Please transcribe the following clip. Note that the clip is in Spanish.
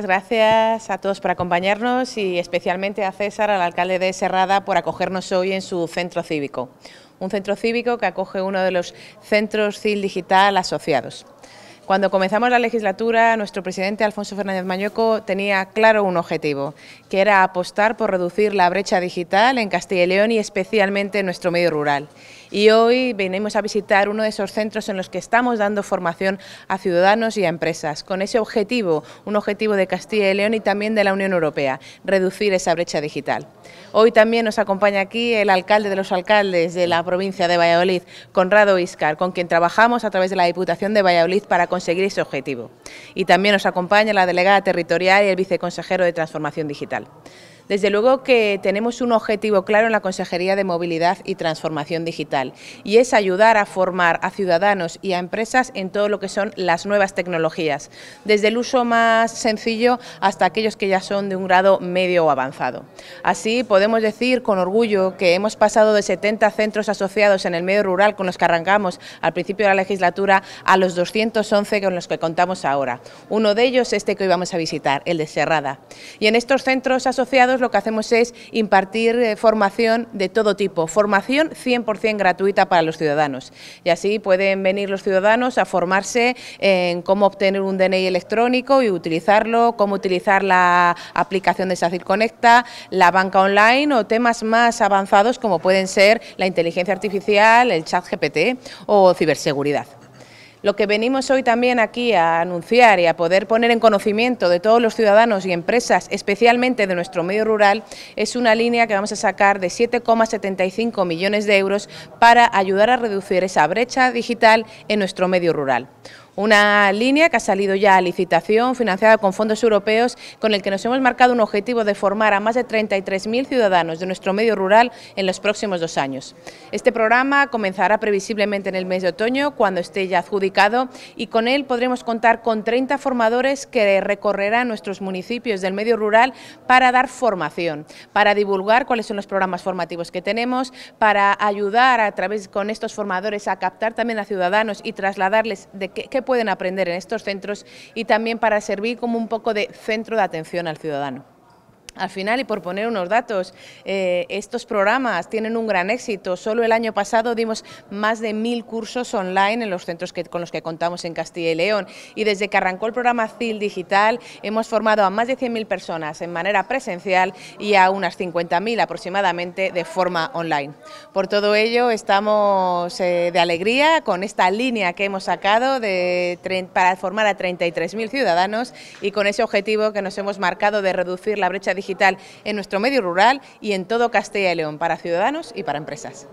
Gracias a todos por acompañarnos y especialmente a César, al alcalde de Serrada, por acogernos hoy en su centro cívico. Un centro cívico que acoge uno de los centros CIL Digital asociados. Cuando comenzamos la legislatura, nuestro presidente Alfonso Fernández Mañoco tenía claro un objetivo, que era apostar por reducir la brecha digital en Castilla y León y especialmente en nuestro medio rural y hoy venimos a visitar uno de esos centros en los que estamos dando formación a ciudadanos y a empresas, con ese objetivo, un objetivo de Castilla y León y también de la Unión Europea, reducir esa brecha digital. Hoy también nos acompaña aquí el alcalde de los alcaldes de la provincia de Valladolid, Conrado Iscar, con quien trabajamos a través de la Diputación de Valladolid para conseguir ese objetivo. Y también nos acompaña la delegada territorial y el viceconsejero de Transformación Digital. Desde luego que tenemos un objetivo claro en la Consejería de Movilidad y Transformación Digital y es ayudar a formar a ciudadanos y a empresas en todo lo que son las nuevas tecnologías, desde el uso más sencillo hasta aquellos que ya son de un grado medio o avanzado. Así podemos decir con orgullo que hemos pasado de 70 centros asociados en el medio rural con los que arrancamos al principio de la legislatura a los 211 con los que contamos ahora. Uno de ellos este que hoy vamos a visitar, el de Serrada. Y en estos centros asociados lo que hacemos es impartir eh, formación de todo tipo, formación 100% gratuita para los ciudadanos. Y así pueden venir los ciudadanos a formarse en cómo obtener un DNI electrónico y utilizarlo, cómo utilizar la aplicación de SACIR Conecta, la banca online o temas más avanzados como pueden ser la inteligencia artificial, el chat GPT o ciberseguridad. Lo que venimos hoy también aquí a anunciar y a poder poner en conocimiento de todos los ciudadanos y empresas, especialmente de nuestro medio rural, es una línea que vamos a sacar de 7,75 millones de euros para ayudar a reducir esa brecha digital en nuestro medio rural. Una línea que ha salido ya a licitación, financiada con fondos europeos, con el que nos hemos marcado un objetivo de formar a más de 33.000 ciudadanos de nuestro medio rural en los próximos dos años. Este programa comenzará previsiblemente en el mes de otoño, cuando esté ya adjudicado, y con él podremos contar con 30 formadores que recorrerán nuestros municipios del medio rural para dar formación, para divulgar cuáles son los programas formativos que tenemos, para ayudar a través con estos formadores a captar también a ciudadanos y trasladarles de qué, qué pueden aprender en estos centros y también para servir como un poco de centro de atención al ciudadano. Al final, y por poner unos datos, eh, estos programas tienen un gran éxito. Solo el año pasado dimos más de mil cursos online en los centros que, con los que contamos en Castilla y León. Y desde que arrancó el programa CIL Digital, hemos formado a más de 100.000 personas en manera presencial y a unas 50.000 aproximadamente de forma online. Por todo ello, estamos eh, de alegría con esta línea que hemos sacado de, para formar a 33.000 ciudadanos y con ese objetivo que nos hemos marcado de reducir la brecha digital digital en nuestro medio rural y en todo Castilla y León, para ciudadanos y para empresas.